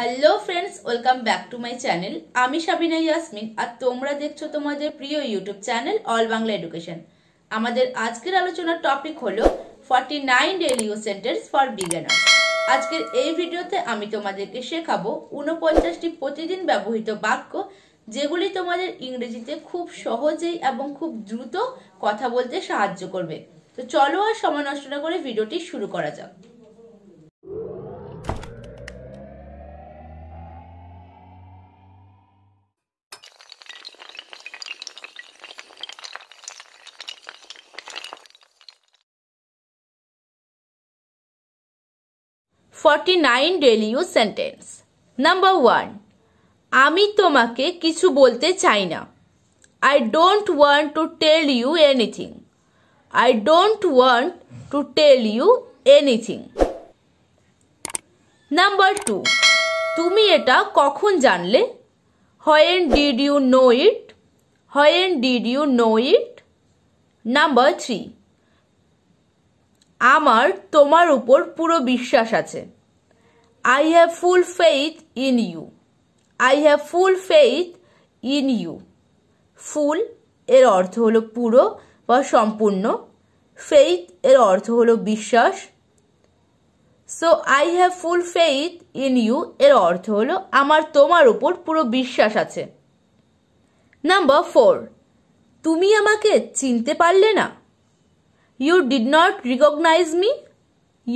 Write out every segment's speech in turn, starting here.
Hello friends welcome back to my channel আমি সাবিনা ইয়াসমিন আর তোমরা দেখছো তোমাদের প্রিয় YouTube channel all Bangla education আমাদের আজকের আলোচনার টপিক হলো forty nine daily sentence for beginner আজকের এই ভিডিওতে আমি তোমাদেরকে শেখাবো উনপঞ্চাশটি প্রতিদিন ব্যবহৃত বাক্য যেগুলি তোমাদের ইংরেজিতে খুব সহজেই এবং খুব দ্রুত কথা বলতে সাহায্য করবে তো চলো আর সময় নষ্ট না করে ভিডিওটি শুরু করা যাক 49 daily use sentence number one আমি তোমাকে কিছু বলতে চাই না I don't want to tell you anything I don't want to tell you anything number two তুমি এটা কখন জানলে when did you know it when did you know it number three আমার তোমার উপর পুরো বিশ্বাস আছে I have full faith in you. I have full faith in you. ফুল এর অর্থ হলো পুরো বা সম্পূর্ণ ফেইথ এর অর্থ হলো বিশ্বাস so I have full faith in you এর অর্থ হলো আমার তোমার উপর পুরো বিশ্বাস আছে নাম্বার ফোর তুমি আমাকে চিনতে পারলে না you did not recognise me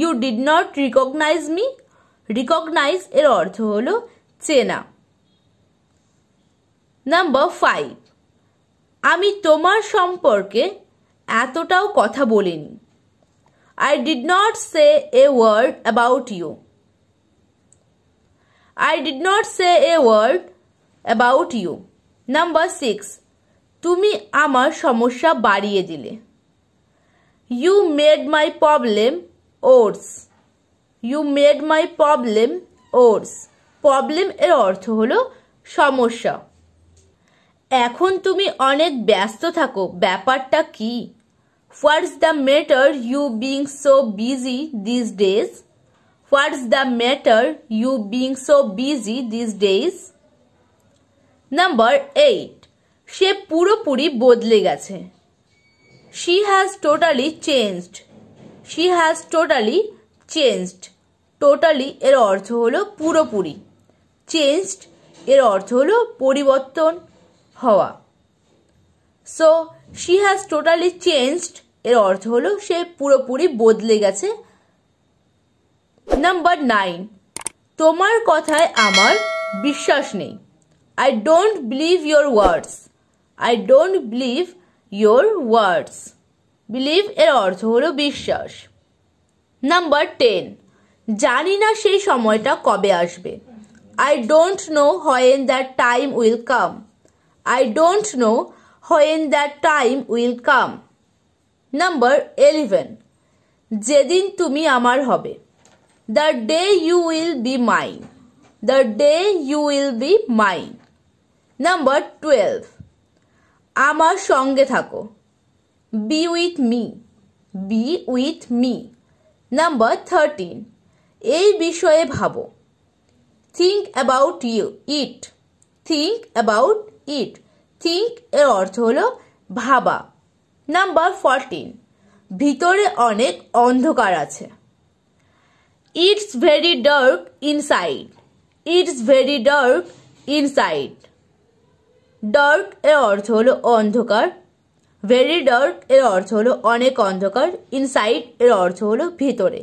you did not recognise me recognise এর অর্থ হল চেনা নাম্বার ফাইভ আমি তোমার সম্পর্কে এতটাও কথা বলিনি I did not say a word about you I did not say a word about you number six তুমি আমার সমস্যা বাড়িয়ে দিলে you made my problem worse you made my problem worse problem এর অর্থ হলো সমস্যা এখন তুমি অনেক ব্যস্ত থাকো ব্যাপারটা কি what's the matter you being so busy these days what's the matter you being so busy these days number eight সে পুরোপুরি বদলে গেছে she has totally changed she has totally changed totally এর অর্থ হলো পুরোপুরি চেঞ্জড এর অর্থ হলো পরিবর্তন হওয়া so she has totally changed এর অর্থ হলো সে পুরোপুরি বদলে গেছে নাম্বার নাইন তোমার কথায় আমার বিশ্বাস নেই I don't believe your words I don't believe your words believe এর অর্থ হলো বিশ্বাস নাম্বার টেন জানি না সেই সময়টা কবে আসবে I don't know when that time will come I don't know when that time will come number eleven যেদিন তুমি আমার হবে the day you will be mine the day you will be mine number twelve আমার সঙ্গে থাকো be with me be with me number thirteen এই বিষয়ে ভাবো think about you it think about it think এর অর্থ হলো ভাবা নাম্বার ফরটিন ভিতরে অনেক অন্ধকার আছে it's very dark inside it's very dark inside dark এর অর্থ হলো অন্ধকার ভেরি ডার্ক এর অর্থ হলো অনেক অন্ধকার ইনসাইড এর অর্থ হলো ভিতরে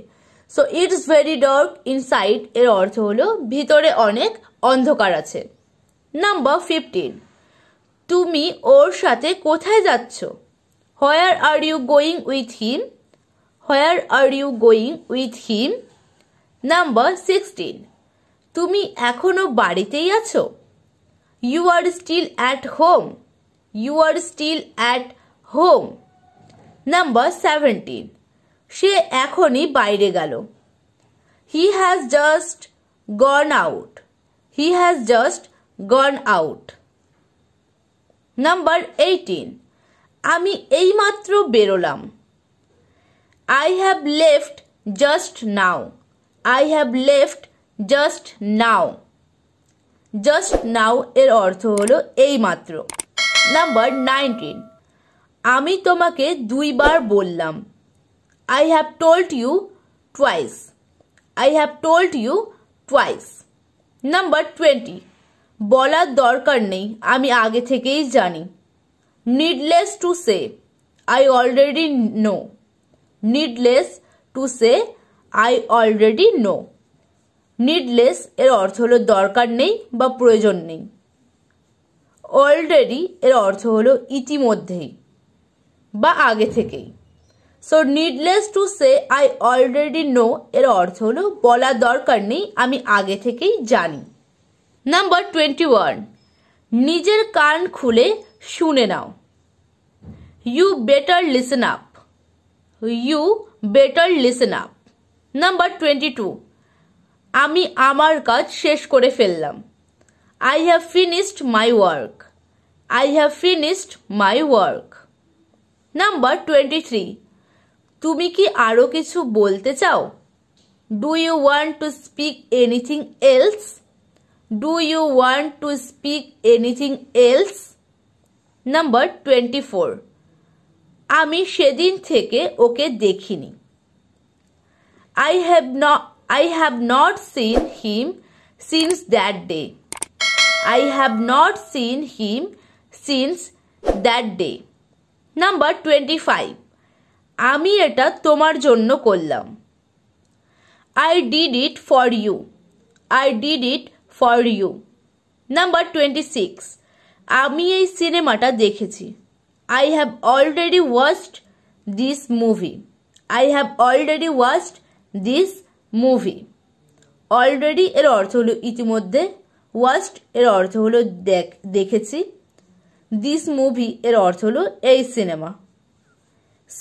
so it's very dark inside এর অর্থ হলো ভিতরে অনেক অন্ধকার আছে নাম্বার ফিফটিন তুমি ওর সাথে কোথায় যাচ্ছ where are you going with him where are you going with him number sixteen তুমি এখনও বাড়িতেই আছো you are still at home you are still at home number seventeen সে এখনই বাইরে গেল he has just gone out he has just gone out number eighteen আমি এইমাত্র বেরোলাম I have left just now I have left just now just now এর অর্থ হলো এইমাত্র নাম্বার নাইনটিন আমি তোমাকে দুইবার বললাম I have told you twice I have told you twice number twenty বলার দরকার নেই আমি আগে থেকেই জানি needless to say I already know needless to say I already know needless এর অর্থ হলো দরকার নেই বা প্রয়োজন নেই অলরেডি এর অর্থ হলো ইতিমধ্যেই বা আগে থেকেই so needless to say I already know এর অর্থ হলো বলা দরকার নেই আমি আগে থেকেই জানি নাম্বার টোয়েন্টি ওয়ান নিজের কান খুলে শুনে নাও you better listen up you better listen up number twenty two আমি আমার কাজ শেষ করে ফেললাম I have finished my work I have finished my work number twenty three তুমি কি আরও কিছু বলতে চাও do you want to speak anything else do you want to speak anything else number twenty four আমি সেদিন থেকে ওকে দেখিনি I have not I have not seen him since that day I have not seen him since that day number twenty five আমি এটা তোমার জন্য করলাম I did it for you I did it for you number twenty six আমি এই সিনেমাটা দেখেছি I have already watched this movie I have already watched this movie already এর অর্থ হলো ইতিমধ্যে ওয়াচড এর অর্থ হলো দেখ দেখেছি দিস মুভি এর অর্থ হলো এই cinema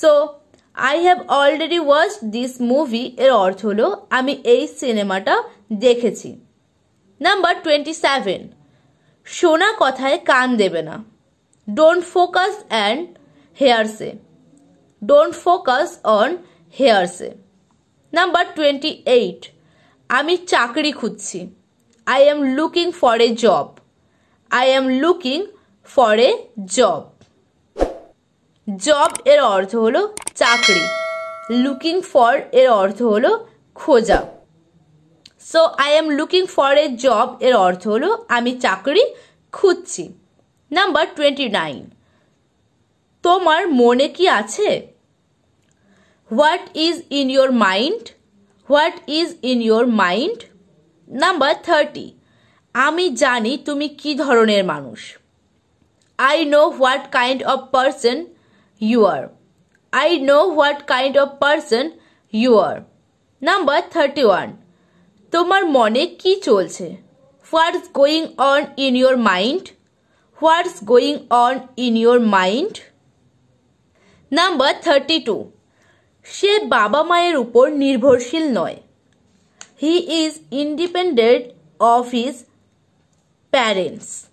so I have already watch this movie এর অর্থ হলো আমি এই সিনেমাটা দেখেছি নাম্বার টোয়েন্টি সেভেন শোনা কথায় কান দেবে না don't focus and hearsay don't focus on hearsay number twenty eight আমি চাকরি খুঁজছি I am looking for a job I am looking for a job job এর অর্থ হলো চাকরি লুকিং ফর এর অর্থ হলো খোঁজা so I am looking for a job এর অর্থ হলো আমি চাকরি খুঁজছি নাম্বার টোয়েন্টি নাইন তোমার মনে কি আছে what is in your mind what is in your mind number thirty আমি জানি তুমি কি ধরনের মানুষ I know what kind of person you are. I know what kind of person you are. Number 31. Tomar mone ki cholche? What's going on in your mind? What's going on in your mind? Number 32. She baba maer upor nirbhorshil noy. He is independent of his parents.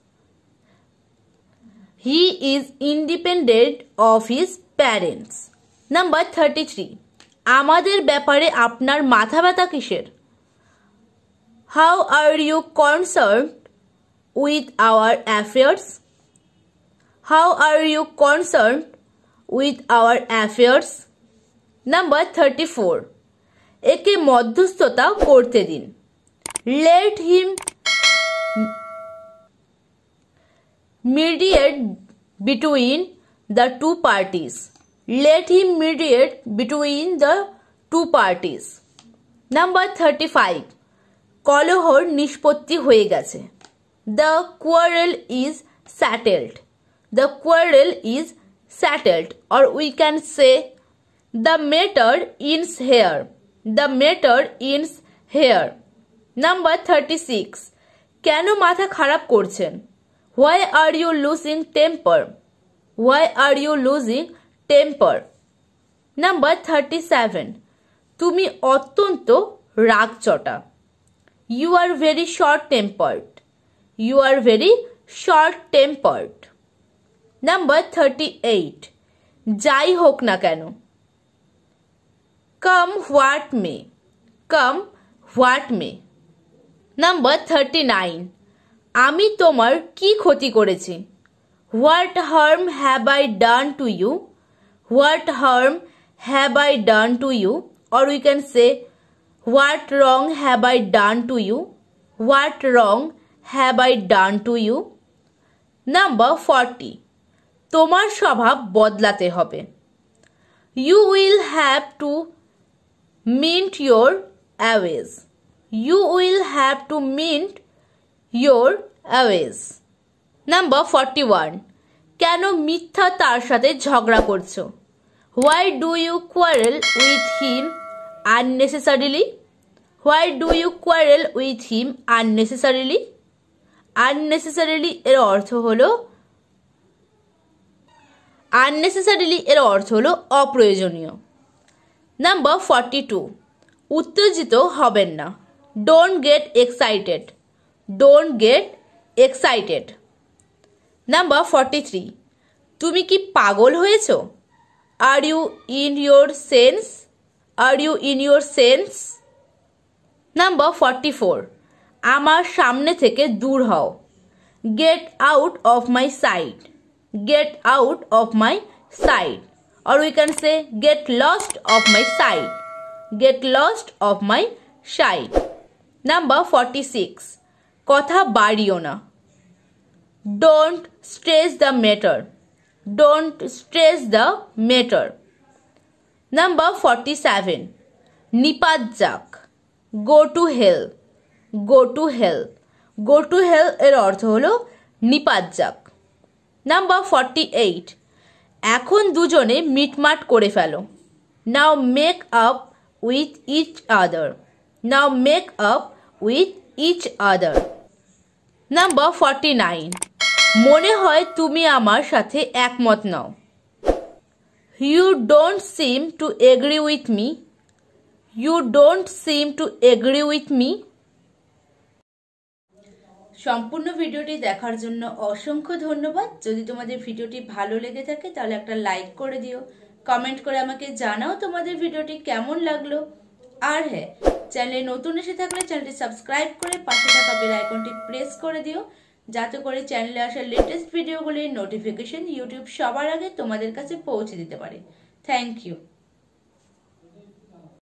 He is independent of his parents. Number thirty three আমাদের ব্যাপারে আপনার মাথা ব্যথা কিসের how are you concern with our affairs how are you concern with our affairs number thirty four একে মধ্যস্থতা করতে দিন let him mediate between the two parties. Let him mediate between the two parties. Number 35. কলহর নিষ্পত্তি হয়ে গেছে the quarrel is settled the quarrel is settled or we can say the matter ends here the matter ends here number thirty six কেন মাথা খারাপ করছেন why are you losing temper why are you losing temper number thirty seven তুমি অত্যন্ত রাগচটা you are very short tempered you are very short tempered number thirty eight যাই হোক না কেন come what may come what may number thirty nine আমি তোমার কি ক্ষতি করেছি what harm have I done to you what harm have I done to you or we can say what wrong have I done to you what wrong have I done to you number forty তোমার স্বভাব বদলাতে হবে you will have to mend your ways you will have to mend your ways number forty one কেন মিথ্যা তার সাথে ঝগড়া করছো why do you quarrel with him unnecessarily why do you quarrel with him unnecessarily unnecessarily এর অর্থ হলো unnecessarily এর অর্থ হলো অপ্রয়োজনীয় নাম্বার ফর্টি টু উত্তেজিত হবেন না don't get excited don't get excited number forty three তুমি কি পাগল হয়েছ are you in your sense are you in your sense number forty four আমার সামনে থেকে দূর হও get out of my side get out of my side we can say get lost of my sight get lost of my sight number forty six কথা বাড়িও না don't stress the matter don't stress the matter number forty seven নিপাত যাক go to hell go to hell go to hell এর অর্থ হলো নিপাত যাক নাম্বার ফর্টি এইট এখন দুজনে মিটমাট করে ফেলো now make up with each other now make up with each other number forty nine মনে হয় তুমি আমার সাথে একমত নও you don't seem to agree with me you don't seem to agree with me সম্পূর্ণ ভিডিওটি দেখার জন্য অসংখ্য ধন্যবাদ যদি তোমাদের ভিডিওটি ভালো লেগে থাকে তাহলে একটা লাইক করে দিও কমেন্ট করে আমাকে জানাও তোমাদের ভিডিওটি কেমন লাগলো আর হ্যাঁ চ্যানেলে নতুন এসে থাকলে চ্যানেলটি সাবস্ক্রাইব করে পাশে থাকা বেল আইকনটি প্রেস করে দিও যাতে করে চ্যানেলে আসা লেটেস্ট ভিডিওগুলির নোটিফিকেশন ইউটিউব সবার আগে তোমাদের কাছে পৌঁছে দিতে পারে থ্যাংক ইউ